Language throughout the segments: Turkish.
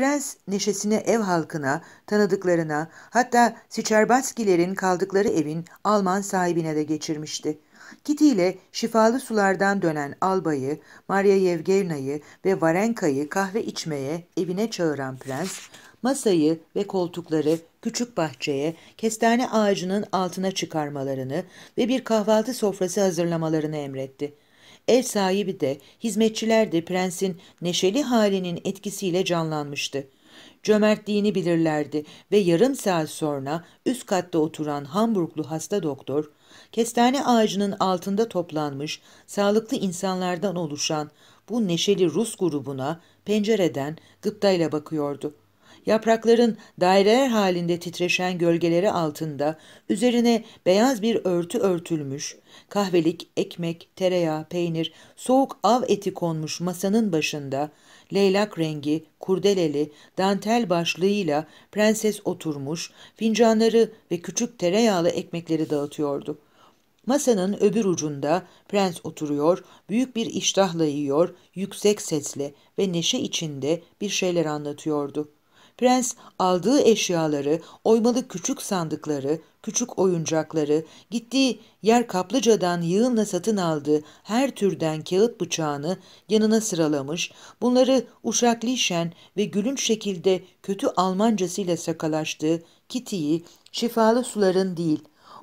Prens neşesini ev halkına, tanıdıklarına, hatta Siçerbatskilerin kaldıkları evin Alman sahibine de geçirmişti. Kitty ile şifalı sulardan dönen albayı, Maria Yevgeyna'yı ve Varenka'yı kahve içmeye evine çağıran prens, masayı ve koltukları küçük bahçeye, kestane ağacının altına çıkarmalarını ve bir kahvaltı sofrası hazırlamalarını emretti.'' Ev sahibi de, hizmetçiler de prensin neşeli halinin etkisiyle canlanmıştı. Cömertliğini bilirlerdi ve yarım saat sonra üst katta oturan Hamburglu hasta doktor, kestane ağacının altında toplanmış sağlıklı insanlardan oluşan bu neşeli Rus grubuna pencereden gıptayla bakıyordu. Yaprakların daireler halinde titreşen gölgeleri altında üzerine beyaz bir örtü örtülmüş, kahvelik ekmek, tereyağı, peynir, soğuk av eti konmuş masanın başında leylak rengi, kurdeleli, dantel başlığıyla prenses oturmuş, fincanları ve küçük tereyağlı ekmekleri dağıtıyordu.'' Masanın öbür ucunda prens oturuyor, büyük bir iştahla yiyor, yüksek sesle ve neşe içinde bir şeyler anlatıyordu. Prens aldığı eşyaları, oymalı küçük sandıkları, küçük oyuncakları, gittiği yer kaplıcadan yığınla satın aldığı her türden kağıt bıçağını yanına sıralamış, bunları uşak ve gülünç şekilde kötü Almancasıyla sakalaştığı Kitty'yi şifalı suların değil,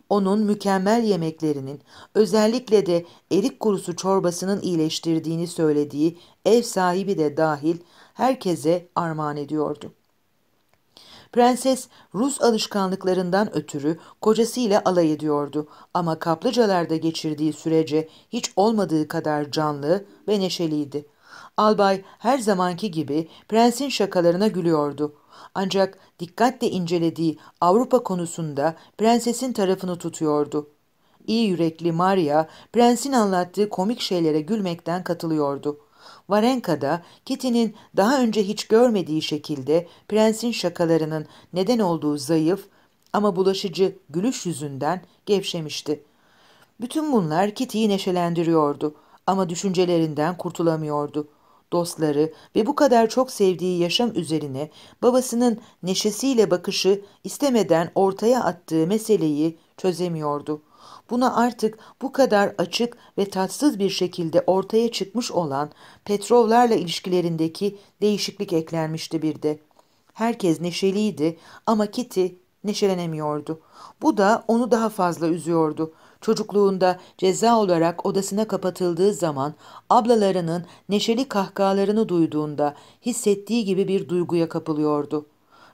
onun mükemmel yemeklerinin, özellikle de erik kurusu çorbasının iyileştirdiğini söylediği ev sahibi de dahil herkese armağan ediyordu. Prenses Rus alışkanlıklarından ötürü kocasıyla alay ediyordu ama kaplıcalarda geçirdiği sürece hiç olmadığı kadar canlı ve neşeliydi. Albay her zamanki gibi prensin şakalarına gülüyordu. Ancak dikkatle incelediği Avrupa konusunda prensesin tarafını tutuyordu. İyi yürekli Maria, prensin anlattığı komik şeylere gülmekten katılıyordu.'' Varenka'da Kitty'nin daha önce hiç görmediği şekilde prensin şakalarının neden olduğu zayıf ama bulaşıcı gülüş yüzünden gevşemişti. Bütün bunlar Kitty'yi neşelendiriyordu ama düşüncelerinden kurtulamıyordu. Dostları ve bu kadar çok sevdiği yaşam üzerine babasının neşesiyle bakışı istemeden ortaya attığı meseleyi çözemiyordu. Buna artık bu kadar açık ve tatsız bir şekilde ortaya çıkmış olan Petrovlarla ilişkilerindeki değişiklik eklenmişti bir de. Herkes neşeliydi ama Kitty neşelenemiyordu. Bu da onu daha fazla üzüyordu. Çocukluğunda ceza olarak odasına kapatıldığı zaman ablalarının neşeli kahkahalarını duyduğunda hissettiği gibi bir duyguya kapılıyordu.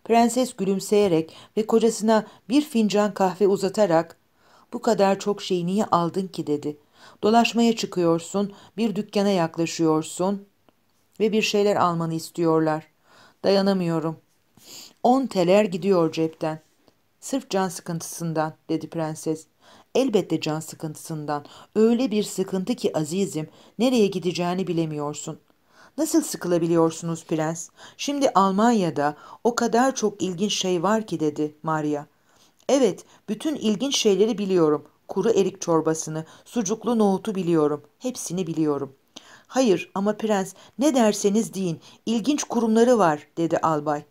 Prenses gülümseyerek ve kocasına bir fincan kahve uzatarak bu kadar çok şeyi niye aldın ki dedi. Dolaşmaya çıkıyorsun, bir dükkana yaklaşıyorsun ve bir şeyler almanı istiyorlar. Dayanamıyorum. On teler gidiyor cepten. Sırf can sıkıntısından dedi prenses. Elbette can sıkıntısından. Öyle bir sıkıntı ki azizim, nereye gideceğini bilemiyorsun. Nasıl sıkılabiliyorsunuz prens? Şimdi Almanya'da o kadar çok ilginç şey var ki dedi Maria. Evet, bütün ilginç şeyleri biliyorum. Kuru erik çorbasını, sucuklu nohutu biliyorum. Hepsini biliyorum. Hayır ama prens ne derseniz deyin ilginç kurumları var dedi albay.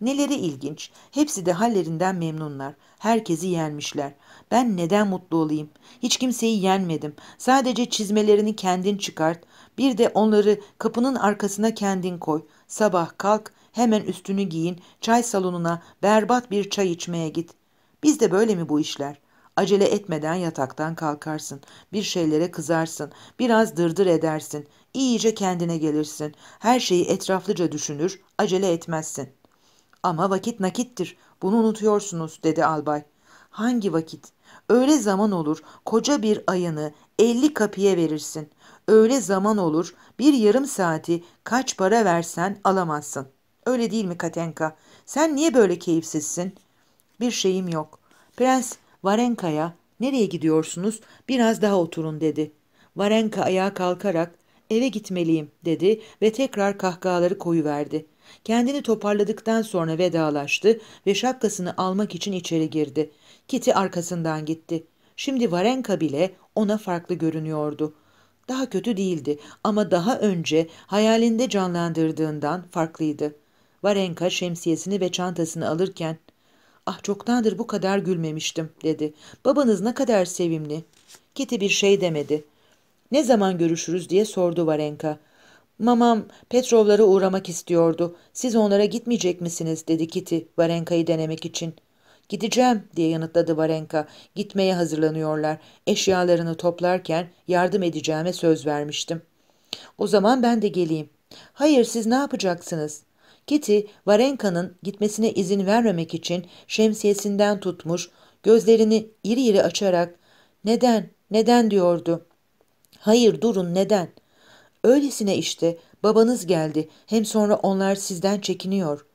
Neleri ilginç. Hepsi de hallerinden memnunlar. Herkesi yenmişler. Ben neden mutlu olayım? Hiç kimseyi yenmedim. Sadece çizmelerini kendin çıkart. Bir de onları kapının arkasına kendin koy. Sabah kalk, hemen üstünü giyin, çay salonuna berbat bir çay içmeye git. Bizde böyle mi bu işler? Acele etmeden yataktan kalkarsın, bir şeylere kızarsın, biraz dırdır edersin, iyice kendine gelirsin, her şeyi etraflıca düşünür, acele etmezsin. Ama vakit nakittir, bunu unutuyorsunuz dedi albay. Hangi vakit? Öyle zaman olur, koca bir ayını elli kapıya verirsin. Öyle zaman olur, bir yarım saati kaç para versen alamazsın. Öyle değil mi Katenka? Sen niye böyle keyifsizsin?'' Bir şeyim yok. Prens Varenka'ya nereye gidiyorsunuz biraz daha oturun dedi. Varenka ayağa kalkarak eve gitmeliyim dedi ve tekrar kahkahaları koyuverdi. Kendini toparladıktan sonra vedalaştı ve şapkasını almak için içeri girdi. Kitty arkasından gitti. Şimdi Varenka bile ona farklı görünüyordu. Daha kötü değildi ama daha önce hayalinde canlandırdığından farklıydı. Varenka şemsiyesini ve çantasını alırken Ah çoktandır bu kadar gülmemiştim dedi. Babanız ne kadar sevimli. Kiti bir şey demedi. Ne zaman görüşürüz diye sordu Varenka. Mamam Petrovlara uğramak istiyordu. Siz onlara gitmeyecek misiniz dedi Kiti. Varenka'yı denemek için. Gideceğim diye yanıtladı Varenka. Gitmeye hazırlanıyorlar. Eşyalarını toplarken yardım edeceğime söz vermiştim. O zaman ben de geleyim. Hayır siz ne yapacaksınız? Kitty, Varenka'nın gitmesine izin vermemek için şemsiyesinden tutmuş, gözlerini iri iri açarak ''Neden, neden?'' diyordu. ''Hayır, durun, neden?'' ''Öylesine işte, babanız geldi. Hem sonra onlar sizden çekiniyor.''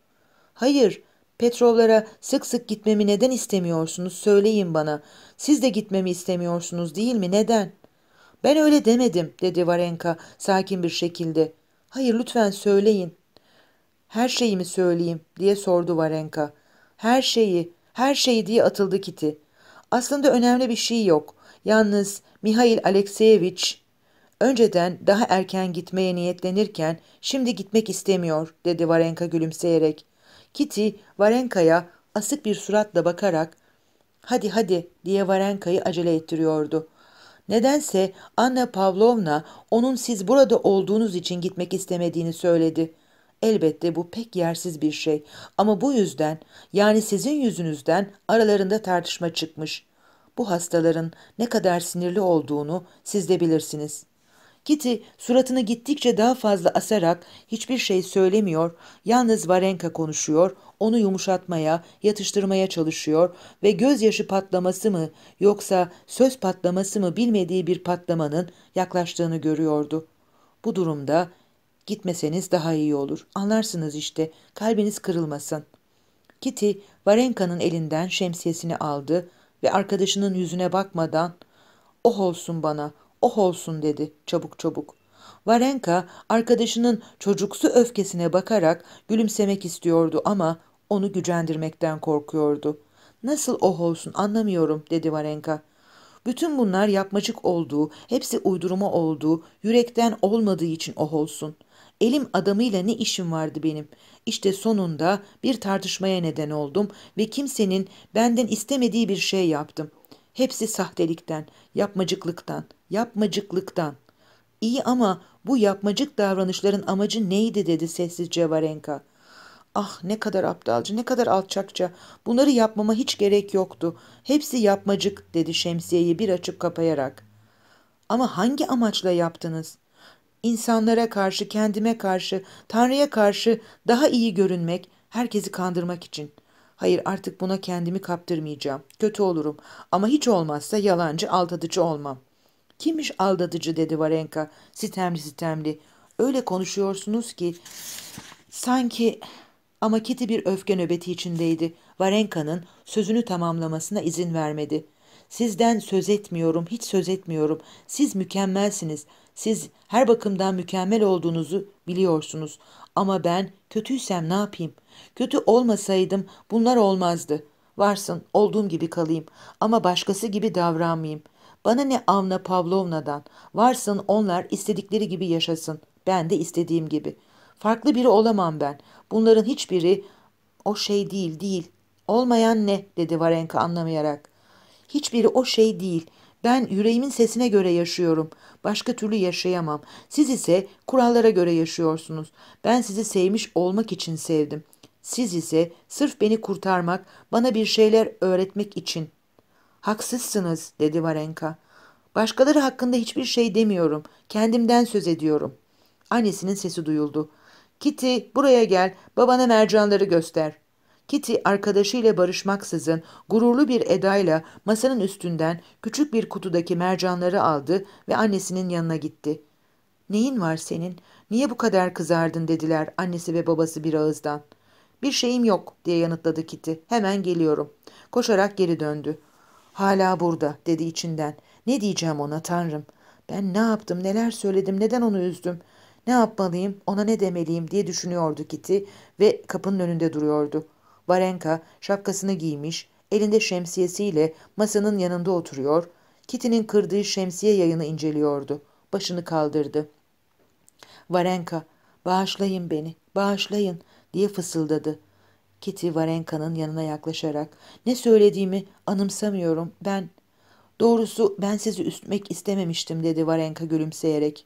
''Hayır, Petrovlara sık sık gitmemi neden istemiyorsunuz? Söyleyin bana. Siz de gitmemi istemiyorsunuz değil mi? Neden?'' ''Ben öyle demedim.'' dedi Varenka sakin bir şekilde. ''Hayır, lütfen söyleyin.'' Her şeyimi söyleyeyim diye sordu Varenka. Her şeyi, her şeyi diye atıldı Kiti. Aslında önemli bir şey yok. Yalnız Mihail Alekseyeviç önceden daha erken gitmeye niyetlenirken şimdi gitmek istemiyor dedi Varenka gülümseyerek. Kiti Varenka'ya asık bir suratla bakarak hadi hadi diye Varenka'yı acele ettiriyordu. Nedense Anna Pavlovna onun siz burada olduğunuz için gitmek istemediğini söyledi. Elbette bu pek yersiz bir şey ama bu yüzden yani sizin yüzünüzden aralarında tartışma çıkmış. Bu hastaların ne kadar sinirli olduğunu siz de bilirsiniz.'' Kitty suratını gittikçe daha fazla asarak hiçbir şey söylemiyor, yalnız Varenka konuşuyor, onu yumuşatmaya, yatıştırmaya çalışıyor ve gözyaşı patlaması mı yoksa söz patlaması mı bilmediği bir patlamanın yaklaştığını görüyordu. Bu durumda Gitmeseniz daha iyi olur. Anlarsınız işte. Kalbiniz kırılmasın. Kitty, Varenka'nın elinden şemsiyesini aldı ve arkadaşının yüzüne bakmadan ''Oh olsun bana, oh olsun'' dedi çabuk çabuk. Varenka arkadaşının çocuksu öfkesine bakarak gülümsemek istiyordu ama onu gücendirmekten korkuyordu. ''Nasıl oh olsun anlamıyorum'' dedi Varenka. Bütün bunlar yapmacık olduğu, hepsi uydurma olduğu, yürekten olmadığı için oh olsun. Elim adamıyla ne işim vardı benim? İşte sonunda bir tartışmaya neden oldum ve kimsenin benden istemediği bir şey yaptım. Hepsi sahtelikten, yapmacıklıktan, yapmacıklıktan. İyi ama bu yapmacık davranışların amacı neydi dedi sessizce Varenka. Ah ne kadar aptalca, ne kadar alçakça. Bunları yapmama hiç gerek yoktu. Hepsi yapmacık dedi şemsiyeyi bir açıp kapayarak. Ama hangi amaçla yaptınız? insanlara karşı, kendime karşı, Tanrı'ya karşı daha iyi görünmek, herkesi kandırmak için. Hayır artık buna kendimi kaptırmayacağım. Kötü olurum ama hiç olmazsa yalancı, aldatıcı olmam. Kimmiş aldatıcı dedi Varenka sitemli sitemli. Öyle konuşuyorsunuz ki sanki ama Kitty bir öfke nöbeti içindeydi. Varenka'nın sözünü tamamlamasına izin vermedi. Sizden söz etmiyorum, hiç söz etmiyorum. Siz mükemmelsiniz. Siz her bakımdan mükemmel olduğunuzu biliyorsunuz ama ben kötüysem ne yapayım? Kötü olmasaydım bunlar olmazdı. Varsın olduğum gibi kalayım ama başkası gibi davranmayayım. Bana ne Avna Pavlovna'dan. Varsın onlar istedikleri gibi yaşasın. Ben de istediğim gibi. Farklı biri olamam ben. Bunların hiçbiri o şey değil değil. Olmayan ne dedi Varenka anlamayarak. Hiçbiri o şey değil. Ben yüreğimin sesine göre yaşıyorum. Başka türlü yaşayamam. Siz ise kurallara göre yaşıyorsunuz. Ben sizi sevmiş olmak için sevdim. Siz ise sırf beni kurtarmak, bana bir şeyler öğretmek için. Haksızsınız, dedi Varenka. Başkaları hakkında hiçbir şey demiyorum. Kendimden söz ediyorum. Annesinin sesi duyuldu. Kitty, buraya gel. Babana mercanları göster. Kitty arkadaşıyla barışmaksızın gururlu bir edayla masanın üstünden küçük bir kutudaki mercanları aldı ve annesinin yanına gitti. ''Neyin var senin? Niye bu kadar kızardın?'' dediler annesi ve babası bir ağızdan. ''Bir şeyim yok.'' diye yanıtladı Kitty. ''Hemen geliyorum.'' Koşarak geri döndü. ''Hala burada.'' dedi içinden. ''Ne diyeceğim ona Tanrım? Ben ne yaptım, neler söyledim, neden onu üzdüm?'' Ne yapmalıyım, ona ne demeliyim diye düşünüyordu Kitty ve kapının önünde duruyordu. Varenka şapkasını giymiş, elinde şemsiyesiyle masanın yanında oturuyor, Kitty'nin kırdığı şemsiye yayını inceliyordu. Başını kaldırdı. Varenka, bağışlayın beni, bağışlayın diye fısıldadı. Kitty Varenka'nın yanına yaklaşarak, ne söylediğimi anımsamıyorum, ben... Doğrusu ben sizi üstmek istememiştim dedi Varenka gülümseyerek.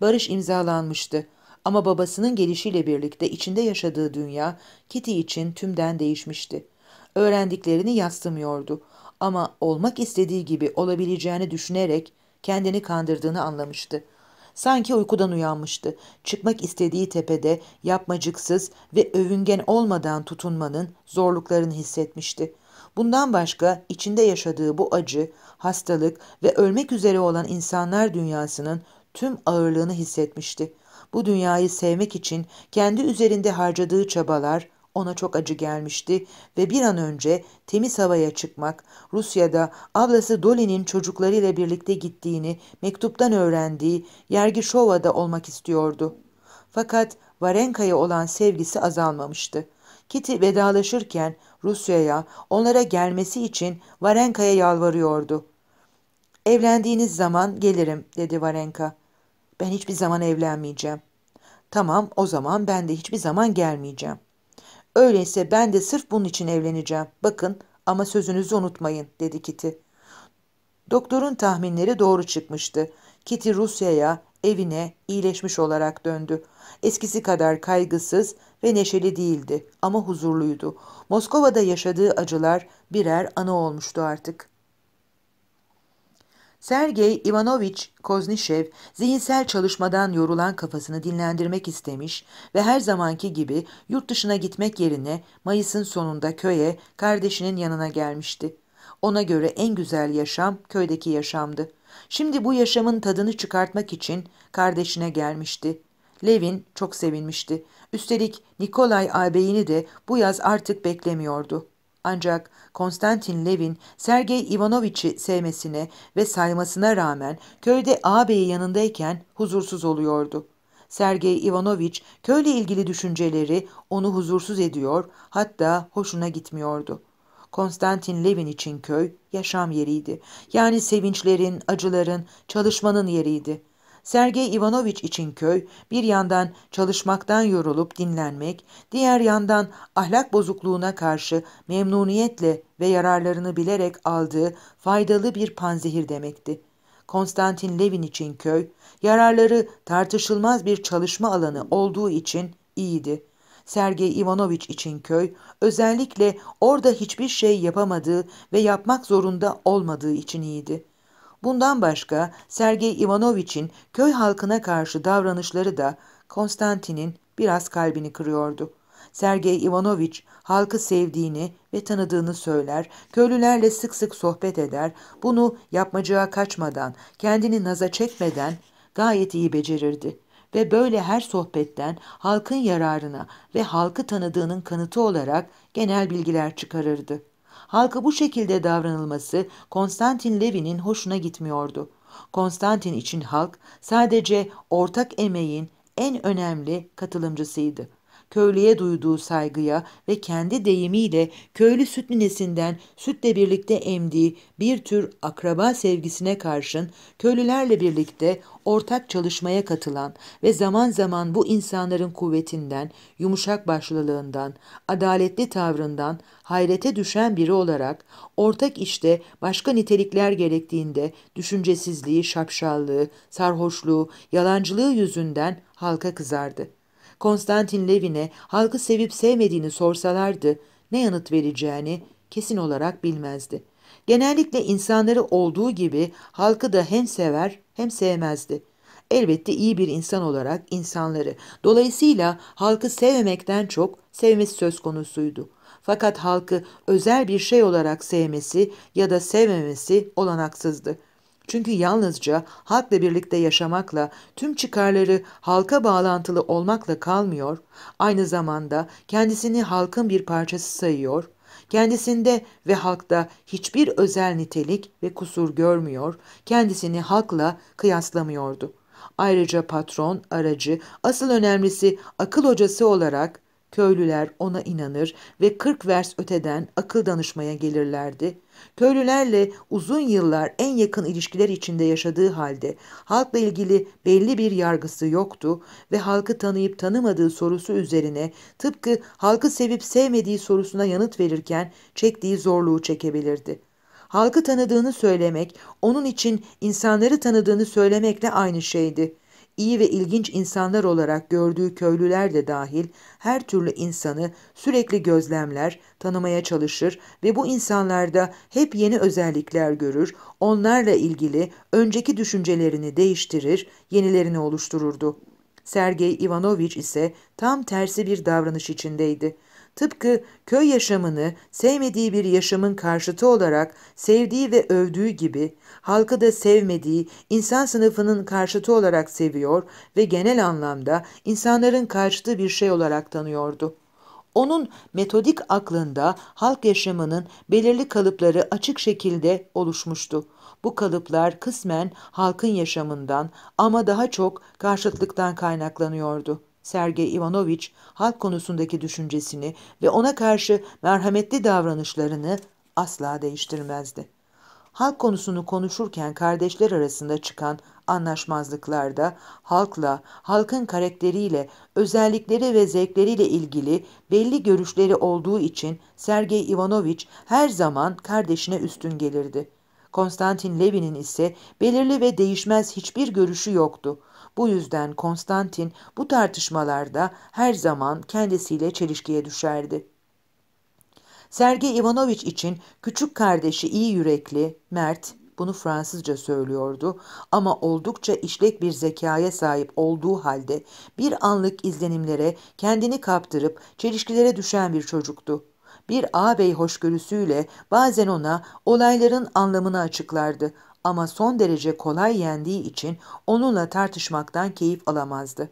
Barış imzalanmıştı. Ama babasının gelişiyle birlikte içinde yaşadığı dünya Kitty için tümden değişmişti. Öğrendiklerini yastımıyordu ama olmak istediği gibi olabileceğini düşünerek kendini kandırdığını anlamıştı. Sanki uykudan uyanmıştı. Çıkmak istediği tepede yapmacıksız ve övüngen olmadan tutunmanın zorluklarını hissetmişti. Bundan başka içinde yaşadığı bu acı, hastalık ve ölmek üzere olan insanlar dünyasının tüm ağırlığını hissetmişti. Bu dünyayı sevmek için kendi üzerinde harcadığı çabalar ona çok acı gelmişti ve bir an önce temiz havaya çıkmak, Rusya'da ablası Dolly'nin çocuklarıyla birlikte gittiğini mektuptan öğrendiği Yergi Yergişova'da olmak istiyordu. Fakat Varenka'ya olan sevgisi azalmamıştı. Kitty vedalaşırken Rusya'ya, onlara gelmesi için Varenka'ya yalvarıyordu. ''Evlendiğiniz zaman gelirim.'' dedi Varenka. Ben hiçbir zaman evlenmeyeceğim. Tamam o zaman ben de hiçbir zaman gelmeyeceğim. Öyleyse ben de sırf bunun için evleneceğim. Bakın ama sözünüzü unutmayın dedi Kiti. Doktorun tahminleri doğru çıkmıştı. Kiti Rusya'ya, evine iyileşmiş olarak döndü. Eskisi kadar kaygısız ve neşeli değildi ama huzurluydu. Moskova'da yaşadığı acılar birer anı olmuştu artık. Sergey Ivanovich Koznishev zihinsel çalışmadan yorulan kafasını dinlendirmek istemiş ve her zamanki gibi yurt dışına gitmek yerine Mayıs'ın sonunda köye kardeşinin yanına gelmişti. Ona göre en güzel yaşam köydeki yaşamdı. Şimdi bu yaşamın tadını çıkartmak için kardeşine gelmişti. Levin çok sevinmişti. Üstelik Nikolay ağabeyini de bu yaz artık beklemiyordu. Ancak Konstantin Levin, Sergey Ivanoviç'i sevmesine ve saymasına rağmen köyde ağabeyi yanındayken huzursuz oluyordu. Sergey Ivanoviç köyle ilgili düşünceleri onu huzursuz ediyor, hatta hoşuna gitmiyordu. Konstantin Levin için köy yaşam yeriydi. Yani sevinçlerin, acıların, çalışmanın yeriydi. Sergey Ivanovich için köy bir yandan çalışmaktan yorulup dinlenmek, diğer yandan ahlak bozukluğuna karşı memnuniyetle ve yararlarını bilerek aldığı faydalı bir panzehir demekti. Konstantin Levin için köy, yararları tartışılmaz bir çalışma alanı olduğu için iyiydi. Sergey Ivanovich için köy, özellikle orada hiçbir şey yapamadığı ve yapmak zorunda olmadığı için iyiydi. Bundan başka Sergey Ivanovich'in köy halkına karşı davranışları da Konstantin'in biraz kalbini kırıyordu. Sergey Ivanovich halkı sevdiğini ve tanıdığını söyler, köylülerle sık sık sohbet eder, bunu yapmacığa kaçmadan, kendini naza çekmeden gayet iyi becerirdi. Ve böyle her sohbetten halkın yararına ve halkı tanıdığının kanıtı olarak genel bilgiler çıkarırdı. Halka bu şekilde davranılması Konstantin Levin'in hoşuna gitmiyordu. Konstantin için halk sadece ortak emeğin en önemli katılımcısıydı köylüye duyduğu saygıya ve kendi deyimiyle köylü süt ninesinden sütle birlikte emdiği bir tür akraba sevgisine karşın köylülerle birlikte ortak çalışmaya katılan ve zaman zaman bu insanların kuvvetinden, yumuşak başlılığından, adaletli tavrından hayrete düşen biri olarak ortak işte başka nitelikler gerektiğinde düşüncesizliği, şapşallığı, sarhoşluğu, yalancılığı yüzünden halka kızardı. Konstantin Levin'e halkı sevip sevmediğini sorsalardı ne yanıt vereceğini kesin olarak bilmezdi. Genellikle insanları olduğu gibi halkı da hem sever hem sevmezdi. Elbette iyi bir insan olarak insanları, dolayısıyla halkı sevmemekten çok sevmesi söz konusuydu. Fakat halkı özel bir şey olarak sevmesi ya da sevmemesi olanaksızdı. Çünkü yalnızca halkla birlikte yaşamakla, tüm çıkarları halka bağlantılı olmakla kalmıyor, aynı zamanda kendisini halkın bir parçası sayıyor, kendisinde ve halkta hiçbir özel nitelik ve kusur görmüyor, kendisini halkla kıyaslamıyordu. Ayrıca patron, aracı, asıl önemlisi akıl hocası olarak Köylüler ona inanır ve kırk vers öteden akıl danışmaya gelirlerdi. Köylülerle uzun yıllar en yakın ilişkiler içinde yaşadığı halde halkla ilgili belli bir yargısı yoktu ve halkı tanıyıp tanımadığı sorusu üzerine tıpkı halkı sevip sevmediği sorusuna yanıt verirken çektiği zorluğu çekebilirdi. Halkı tanıdığını söylemek onun için insanları tanıdığını söylemekle aynı şeydi iyi ve ilginç insanlar olarak gördüğü köylüler de dahil her türlü insanı sürekli gözlemler, tanımaya çalışır ve bu insanlarda hep yeni özellikler görür, onlarla ilgili önceki düşüncelerini değiştirir, yenilerini oluştururdu. Sergey Ivanovich ise tam tersi bir davranış içindeydi. Tıpkı köy yaşamını sevmediği bir yaşamın karşıtı olarak sevdiği ve övdüğü gibi halkı da sevmediği insan sınıfının karşıtı olarak seviyor ve genel anlamda insanların karşıtı bir şey olarak tanıyordu. Onun metodik aklında halk yaşamının belirli kalıpları açık şekilde oluşmuştu. Bu kalıplar kısmen halkın yaşamından ama daha çok karşıtlıktan kaynaklanıyordu. Sergey Ivanoviç halk konusundaki düşüncesini ve ona karşı merhametli davranışlarını asla değiştirmezdi. Halk konusunu konuşurken kardeşler arasında çıkan anlaşmazlıklarda halkla, halkın karakteriyle, özellikleri ve zevkleriyle ilgili belli görüşleri olduğu için Sergey Ivanoviç her zaman kardeşine üstün gelirdi. Konstantin Levin'in ise belirli ve değişmez hiçbir görüşü yoktu. Bu yüzden Konstantin bu tartışmalarda her zaman kendisiyle çelişkiye düşerdi. Sergey Ivanovich için küçük kardeşi iyi yürekli, mert, bunu Fransızca söylüyordu ama oldukça işlek bir zekaya sahip olduğu halde bir anlık izlenimlere kendini kaptırıp çelişkilere düşen bir çocuktu. Bir ağabey hoşgörüsüyle bazen ona olayların anlamını açıklardı ama son derece kolay yendiği için onunla tartışmaktan keyif alamazdı.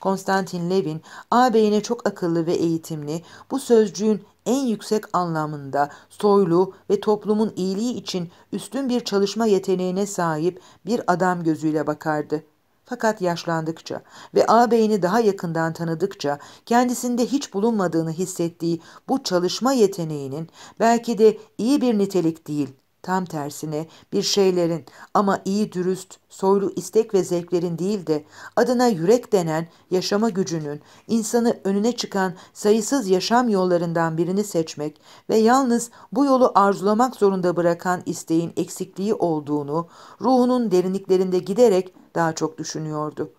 Konstantin Levin, ağabeyine çok akıllı ve eğitimli, bu sözcüğün en yüksek anlamında soylu ve toplumun iyiliği için üstün bir çalışma yeteneğine sahip bir adam gözüyle bakardı. Fakat yaşlandıkça ve ağabeyini daha yakından tanıdıkça kendisinde hiç bulunmadığını hissettiği bu çalışma yeteneğinin belki de iyi bir nitelik değil, Tam tersine bir şeylerin ama iyi dürüst, soylu istek ve zevklerin değil de adına yürek denen yaşama gücünün insanı önüne çıkan sayısız yaşam yollarından birini seçmek ve yalnız bu yolu arzulamak zorunda bırakan isteğin eksikliği olduğunu ruhunun derinliklerinde giderek daha çok düşünüyordu.''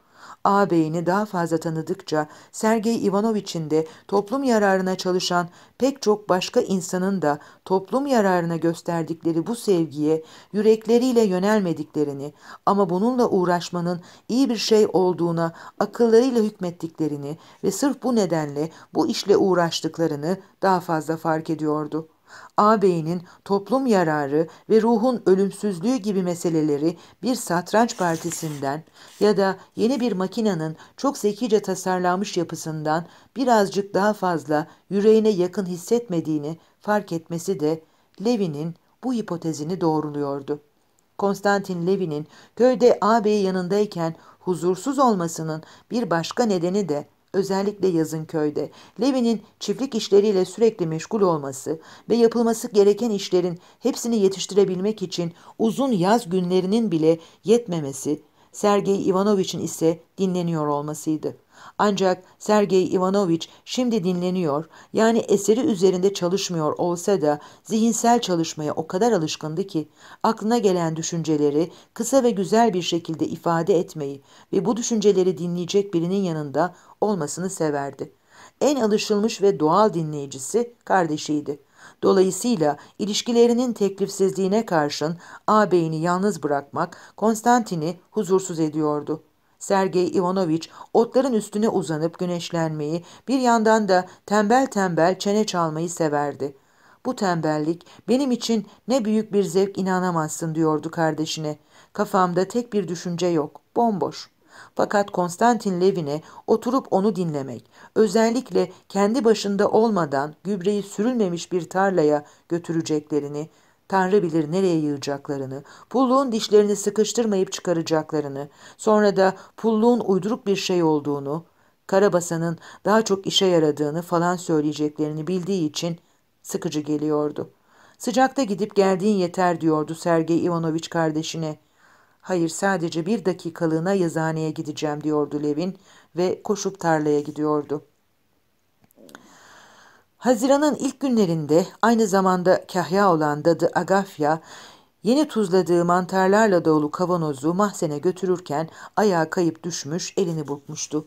ağabeyini daha fazla tanıdıkça Sergey Ivanoviç'in de toplum yararına çalışan pek çok başka insanın da toplum yararına gösterdikleri bu sevgiye yürekleriyle yönelmediklerini ama bununla uğraşmanın iyi bir şey olduğuna akıllarıyla hükmettiklerini ve sırf bu nedenle bu işle uğraştıklarını daha fazla fark ediyordu ağabeyinin toplum yararı ve ruhun ölümsüzlüğü gibi meseleleri bir satranç partisinden ya da yeni bir makinenin çok zekice tasarlanmış yapısından birazcık daha fazla yüreğine yakın hissetmediğini fark etmesi de Levin'in bu hipotezini doğruluyordu. Konstantin Levin'in köyde ağabeyi yanındayken huzursuz olmasının bir başka nedeni de özellikle yazın köyde. Levi'nin çiftlik işleriyle sürekli meşgul olması ve yapılması gereken işlerin hepsini yetiştirebilmek için uzun yaz günlerinin bile yetmemesi, Sergey Ivanoviç'in ise dinleniyor olmasıydı. Ancak Sergey Ivanoviç şimdi dinleniyor, yani eseri üzerinde çalışmıyor olsa da zihinsel çalışmaya o kadar alışkındı ki aklına gelen düşünceleri kısa ve güzel bir şekilde ifade etmeyi ve bu düşünceleri dinleyecek birinin yanında olmasını severdi. En alışılmış ve doğal dinleyicisi kardeşiydi. Dolayısıyla ilişkilerinin teklifsizliğine karşın ağabeyini yalnız bırakmak Konstantin'i huzursuz ediyordu. Sergey Ivanoviç otların üstüne uzanıp güneşlenmeyi, bir yandan da tembel tembel çene çalmayı severdi. Bu tembellik benim için ne büyük bir zevk inanamazsın diyordu kardeşine. Kafamda tek bir düşünce yok, bomboş. Fakat Konstantin Levin'e oturup onu dinlemek, özellikle kendi başında olmadan gübreyi sürülmemiş bir tarlaya götüreceklerini, Tanrı bilir nereye yığacaklarını, pulluğun dişlerini sıkıştırmayıp çıkaracaklarını, sonra da pulluğun uyduruk bir şey olduğunu, karabasanın daha çok işe yaradığını falan söyleyeceklerini bildiği için sıkıcı geliyordu. Sıcakta gidip geldiğin yeter diyordu Sergey Ivanovich kardeşine. Hayır sadece bir dakikalığına yazıhaneye gideceğim diyordu Levin ve koşup tarlaya gidiyordu. Haziran'ın ilk günlerinde aynı zamanda kahya olan dadı Agafya, yeni tuzladığı mantarlarla dolu kavanozu mahzene götürürken ayağa kayıp düşmüş, elini burkmuştu.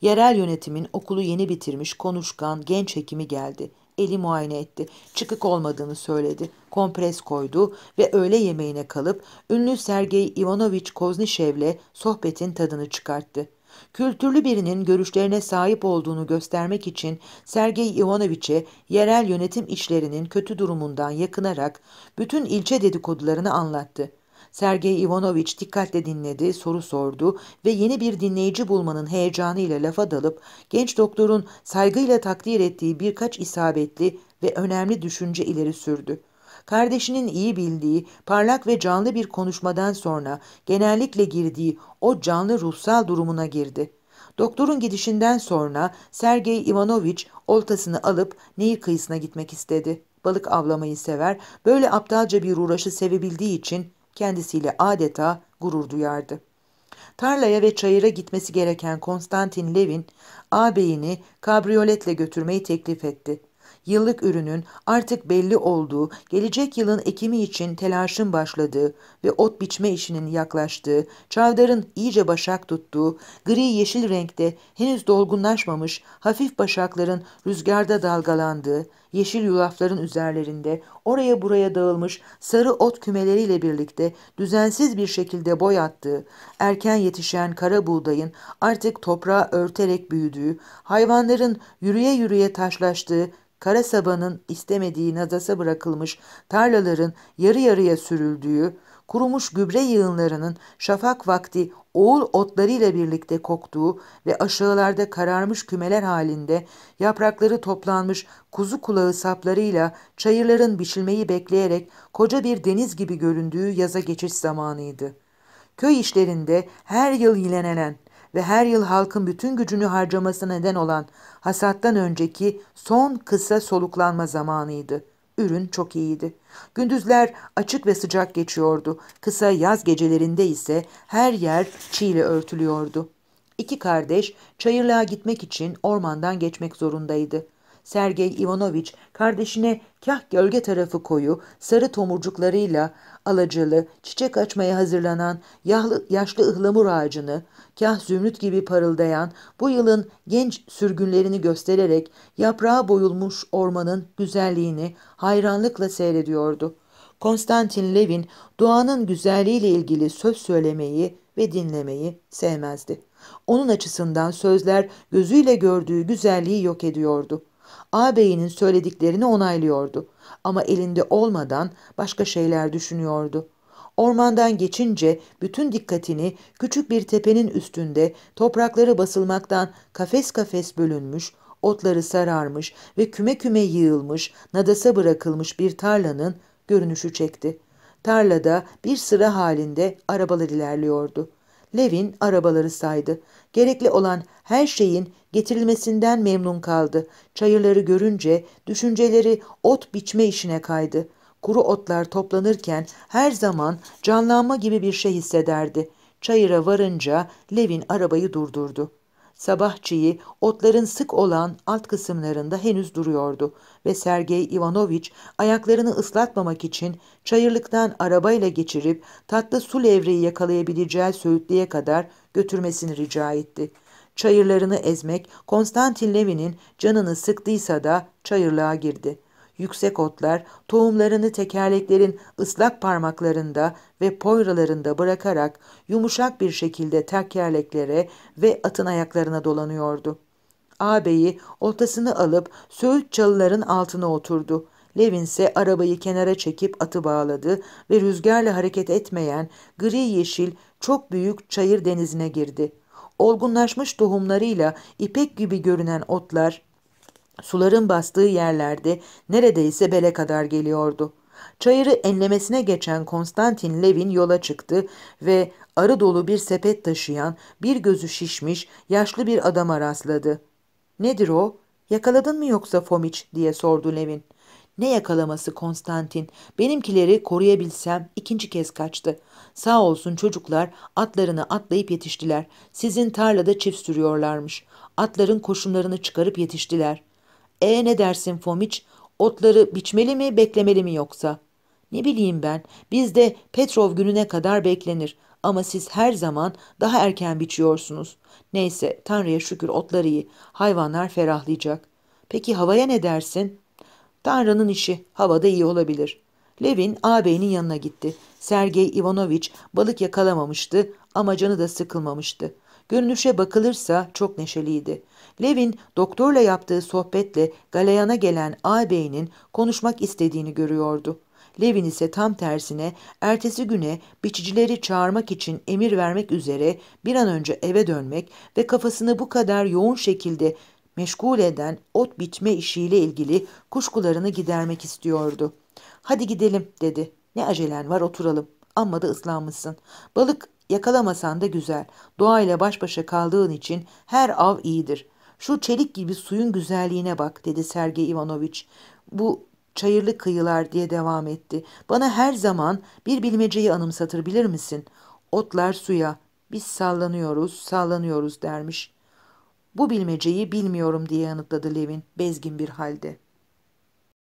Yerel yönetimin okulu yeni bitirmiş konuşkan genç hekimi geldi eli muayene etti. Çıkık olmadığını söyledi. Kompres koydu ve öğle yemeğine kalıp ünlü Sergey Ivanovich Koznişev'le sohbetin tadını çıkarttı. Kültürlü birinin görüşlerine sahip olduğunu göstermek için Sergey Ivanoviç'e yerel yönetim işlerinin kötü durumundan yakınarak bütün ilçe dedikodularını anlattı. Sergey Ivanovich dikkatle dinledi, soru sordu ve yeni bir dinleyici bulmanın heyecanıyla lafa dalıp genç doktorun saygıyla takdir ettiği birkaç isabetli ve önemli düşünce ileri sürdü. Kardeşinin iyi bildiği, parlak ve canlı bir konuşmadan sonra genellikle girdiği o canlı ruhsal durumuna girdi. Doktorun gidişinden sonra Sergey Ivanovich oltasını alıp Nehir kıyısına gitmek istedi. Balık avlamayı sever, böyle aptalca bir uğraşı sevebildiği için kendisiyle adeta gurur duyardı. Tarlaya ve çayıra gitmesi gereken Konstantin Levin ağabeyini kabrioletle götürmeyi teklif etti. Yıllık ürünün artık belli olduğu, gelecek yılın ekimi için telaşın başladığı ve ot biçme işinin yaklaştığı, çavdarın iyice başak tuttuğu, gri yeşil renkte henüz dolgunlaşmamış hafif başakların rüzgarda dalgalandığı, yeşil yulafların üzerlerinde oraya buraya dağılmış sarı ot kümeleriyle birlikte düzensiz bir şekilde boy attığı, erken yetişen kara buğdayın artık toprağı örterek büyüdüğü, hayvanların yürüye yürüye taşlaştığı kara sabanın istemediği nazasa bırakılmış tarlaların yarı yarıya sürüldüğü, kurumuş gübre yığınlarının şafak vakti oğul otlarıyla birlikte koktuğu ve aşağılarda kararmış kümeler halinde yaprakları toplanmış kuzu kulağı saplarıyla çayırların biçilmeyi bekleyerek koca bir deniz gibi göründüğü yaza geçiş zamanıydı. Köy işlerinde her yıl yinelenen, ve her yıl halkın bütün gücünü harcamasına neden olan hasattan önceki son kısa soluklanma zamanıydı. Ürün çok iyiydi. Gündüzler açık ve sıcak geçiyordu. Kısa yaz gecelerinde ise her yer çiğle örtülüyordu. İki kardeş çayırlığa gitmek için ormandan geçmek zorundaydı. Sergey Ivanoviç kardeşine kah gölge tarafı koyu, sarı tomurcuklarıyla alacalı, çiçek açmaya hazırlanan yahlı, yaşlı ıhlamur ağacını, kah zümrüt gibi parıldayan bu yılın genç sürgünlerini göstererek yaprağa boyulmuş ormanın güzelliğini hayranlıkla seyrediyordu. Konstantin Levin doğanın güzelliğiyle ilgili söz söylemeyi ve dinlemeyi sevmezdi. Onun açısından sözler gözüyle gördüğü güzelliği yok ediyordu. Ağabeyinin söylediklerini onaylıyordu ama elinde olmadan başka şeyler düşünüyordu. Ormandan geçince bütün dikkatini küçük bir tepenin üstünde toprakları basılmaktan kafes kafes bölünmüş, otları sararmış ve küme küme yığılmış, nadasa bırakılmış bir tarlanın görünüşü çekti. Tarlada bir sıra halinde arabalar ilerliyordu. Levin arabaları saydı. Gerekli olan her şeyin getirilmesinden memnun kaldı. Çayırları görünce düşünceleri ot biçme işine kaydı. Kuru otlar toplanırken her zaman canlanma gibi bir şey hissederdi. Çayıra varınca Levin arabayı durdurdu. Sabahçıyı otların sık olan alt kısımlarında henüz duruyordu ve Sergey Ivanoviç ayaklarını ıslatmamak için çayırlıktan arabayla geçirip tatlı su levreyi yakalayabileceği söğütlüye kadar götürmesini rica etti. Çayırlarını ezmek Konstantin Levin'in canını sıktıysa da çayırlığa girdi.'' yüksek otlar tohumlarını tekerleklerin ıslak parmaklarında ve poyralarında bırakarak yumuşak bir şekilde tekerleklere ve atın ayaklarına dolanıyordu. Ağabeyi oltasını alıp söğüt çalıların altına oturdu. Levin ise arabayı kenara çekip atı bağladı ve rüzgarla hareket etmeyen gri yeşil çok büyük çayır denizine girdi. Olgunlaşmış tohumlarıyla ipek gibi görünen otlar Suların bastığı yerlerde neredeyse bele kadar geliyordu. Çayırı enlemesine geçen Konstantin Levin yola çıktı ve arı dolu bir sepet taşıyan, bir gözü şişmiş, yaşlı bir adama rastladı. ''Nedir o? Yakaladın mı yoksa Fomiç?'' diye sordu Levin. Ne yakalaması Konstantin? Benimkileri koruyabilsem ikinci kez kaçtı. Sağ olsun çocuklar atlarını atlayıp yetiştiler. Sizin tarlada çift sürüyorlarmış. Atların koşunlarını çıkarıp yetiştiler. E ne dersin Fomiç? Otları biçmeli mi, beklemeli mi yoksa? Ne bileyim ben, bizde Petrov gününe kadar beklenir ama siz her zaman daha erken biçiyorsunuz. Neyse, Tanrı'ya şükür otlar iyi, hayvanlar ferahlayacak. Peki havaya ne dersin? Tanrı'nın işi, havada iyi olabilir. Levin ağabeyinin yanına gitti. Sergey Ivanoviç balık yakalamamıştı ama canı da sıkılmamıştı. Görünüşe bakılırsa çok neşeliydi. Levin doktorla yaptığı sohbetle galeyana gelen ağabeyinin konuşmak istediğini görüyordu. Levin ise tam tersine ertesi güne biçicileri çağırmak için emir vermek üzere bir an önce eve dönmek ve kafasını bu kadar yoğun şekilde meşgul eden ot bitme işiyle ilgili kuşkularını gidermek istiyordu. ''Hadi gidelim'' dedi. ''Ne acelen var oturalım. Amma da ıslanmışsın. Balık yakalamasan da güzel. Doğayla baş başa kaldığın için her av iyidir. Şu çelik gibi suyun güzelliğine bak dedi Sergey Ivanoviç. Bu çayırlı kıyılar diye devam etti. Bana her zaman bir bilmeceyi anımsatır bilir misin? Otlar suya, biz sallanıyoruz, sallanıyoruz dermiş. Bu bilmeceyi bilmiyorum diye yanıtladı Levin bezgin bir halde.''